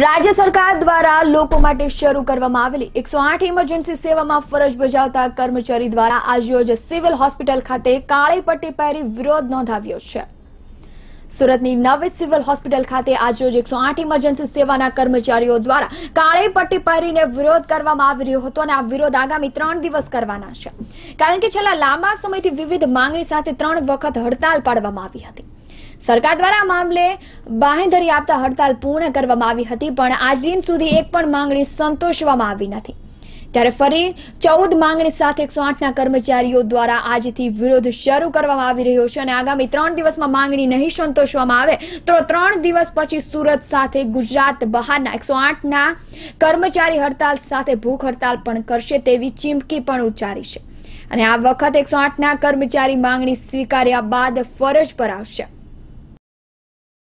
રાજ્ય સરકાર દ્વારા લોકો માટે શરૂ કરવામાં આવેલી એકસો આઠ ઇમરજન્સી સેવામાં ફરજ બજાવતા કર્મચારી દ્વારા આજરોજ સિવિલ હોસ્પિટલ ખાતે કાળી પટ્ટી પહેરી વિરોધ નોંધાવ્યો છે સુરતની નવી સિવિલ હોસ્પિટલ ખાતે આજરોજ એકસો આઠ ઇમરજન્સી સેવાના કર્મચારીઓ દ્વારા કાળી પટ્ટી પહેરીને વિરોધ કરવામાં આવી રહ્યો હતો અને આ વિરોધ આગામી ત્રણ દિવસ કરવાના છે કારણ કે છેલ્લા લાંબા સમયથી વિવિધ માંગણી સાથે ત્રણ વખત હડતાલ પાડવામાં આવી હતી સરકાર દ્વારા મામલે બાંહેધરી આપતા હડતાલ પૂર્ણ કરવામાં આવી હતી પણ આજ દિન સુધી એક પણ માંગણી સંતોષવામાં આવી નથી ત્યારે ફરી ચૌદ માંગણી સાથે એકસો આઠના કર્મચારીઓ દ્વારા આજથી વિરોધ શરૂ કરવામાં આવી રહ્યો છે અને આગામી ત્રણ દિવસમાં માંગણી નહીં સંતોષવામાં આવે તો ત્રણ દિવસ પછી સુરત સાથે ગુજરાત બહારના એકસો આઠના કર્મચારી હડતાલ સાથે ભૂખ હડતાલ પણ કરશે તેવી ચીમકી પણ ઉચ્ચારી છે અને આ વખત એકસો આઠના કર્મચારી માંગણી સ્વીકાર્યા બાદ ફરજ પર આવશે